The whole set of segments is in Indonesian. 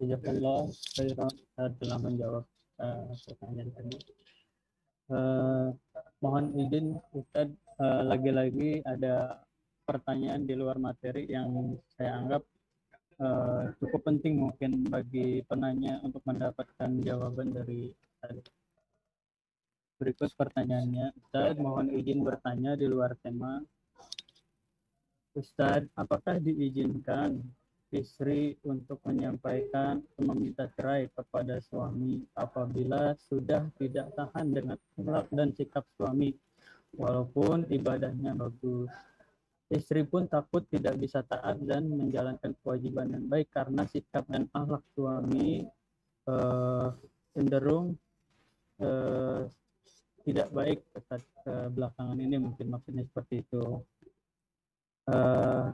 Jazakallah iya, khairan telah menjawab uh, pertanyaan tadi. Uh, mohon izin Ustadz lagi eh, lagi-lagi ada pertanyaan di luar materi yang saya anggap uh, cukup penting mungkin bagi penanya untuk mendapatkan jawaban dari Ustadz. Berikut pertanyaannya, Ustadz mohon izin bertanya di luar tema. Ustadz, apakah diizinkan istri untuk menyampaikan meminta cerai kepada suami apabila sudah tidak tahan dengan akhlak dan sikap suami walaupun ibadahnya bagus. Istri pun takut tidak bisa taat dan menjalankan kewajiban yang baik karena sikap dan akhlak suami uh, cenderung uh, tidak baik ke, belakangan ini mungkin maksudnya seperti itu. uh,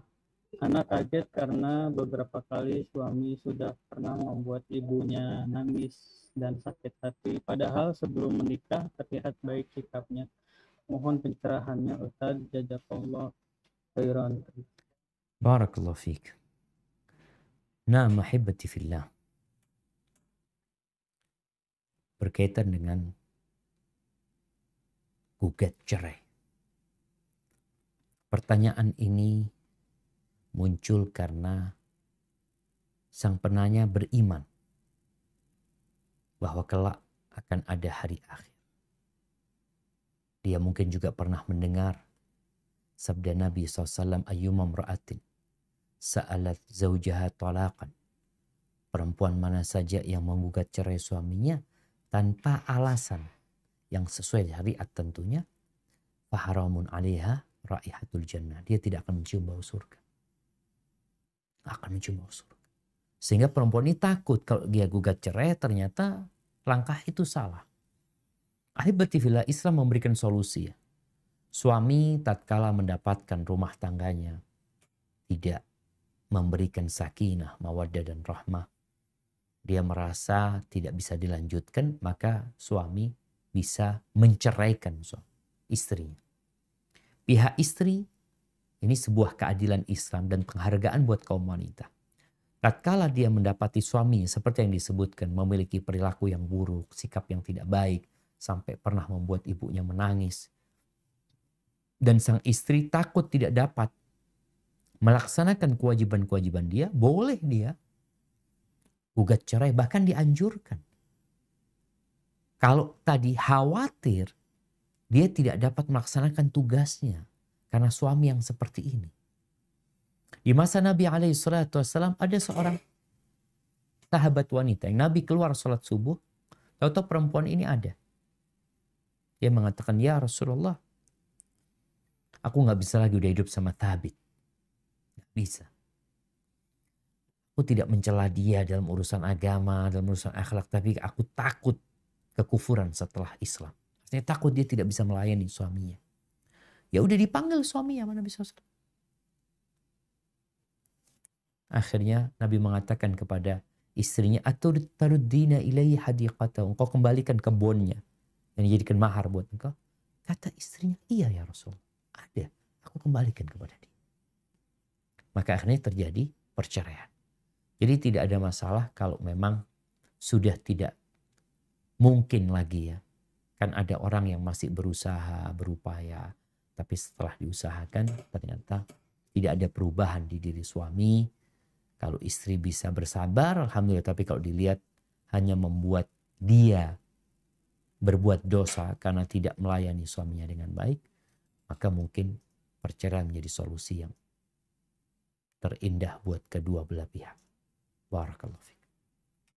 Anak kaget karena beberapa kali suami sudah pernah membuat ibunya nangis dan sakit hati. Padahal sebelum menikah terlihat baik sikapnya. Mohon pencerahannya Ustaz Jazakallah khairan. Barakallah fiik. Nah, mahibati fillah. Berkaitan dengan gugat cerai. Pertanyaan ini muncul karena sang penanya beriman bahwa kelak akan ada hari akhir. Dia mungkin juga pernah mendengar sabda Nabi SAW ayyumam ra'atin sa'alat zaujaha talaqan. Perempuan mana saja yang menggugat cerai suaminya tanpa alasan yang sesuai syariat tentunya faharamun alaiha raihatul jannah. Dia tidak akan mencium bau surga akan mencoba surga. Sehingga perempuan ini takut kalau dia gugat cerai ternyata langkah itu salah. Ahli Batifila Islam memberikan solusi. Ya. Suami tatkala mendapatkan rumah tangganya tidak memberikan sakinah, mawaddah dan rahmah. Dia merasa tidak bisa dilanjutkan maka suami bisa menceraikan suami, istrinya. Pihak istri ini sebuah keadilan Islam dan penghargaan buat kaum wanita. Tatkala dia mendapati suami seperti yang disebutkan memiliki perilaku yang buruk, sikap yang tidak baik, sampai pernah membuat ibunya menangis. Dan sang istri takut tidak dapat melaksanakan kewajiban-kewajiban dia, boleh dia gugat cerai bahkan dianjurkan. Kalau tadi khawatir dia tidak dapat melaksanakan tugasnya, karena suami yang seperti ini. Di masa Nabi Alaihissalam ada seorang sahabat wanita yang Nabi keluar sholat subuh. Tahu-tahu perempuan ini ada. Dia mengatakan, Ya Rasulullah, aku nggak bisa lagi udah hidup sama tabib. Nggak bisa. Aku tidak mencela dia dalam urusan agama, dalam urusan akhlak, tapi aku takut kekufuran setelah Islam. Saya takut dia tidak bisa melayani suaminya. Ya udah dipanggil suami sama Nabi SAW. Akhirnya Nabi mengatakan kepada istrinya, Atur tarudina ilai hadiqata. Engkau kembalikan kebunnya. Yang dijadikan mahar buat engkau. Kata istrinya, iya ya Rasul. Ada. Aku kembalikan kepada dia. Maka akhirnya terjadi perceraian. Jadi tidak ada masalah kalau memang sudah tidak mungkin lagi ya. Kan ada orang yang masih berusaha, berupaya tapi setelah diusahakan ternyata tidak ada perubahan di diri suami. Kalau istri bisa bersabar, alhamdulillah. Tapi kalau dilihat hanya membuat dia berbuat dosa karena tidak melayani suaminya dengan baik, maka mungkin perceraian menjadi solusi yang terindah buat kedua belah pihak. Barakallahu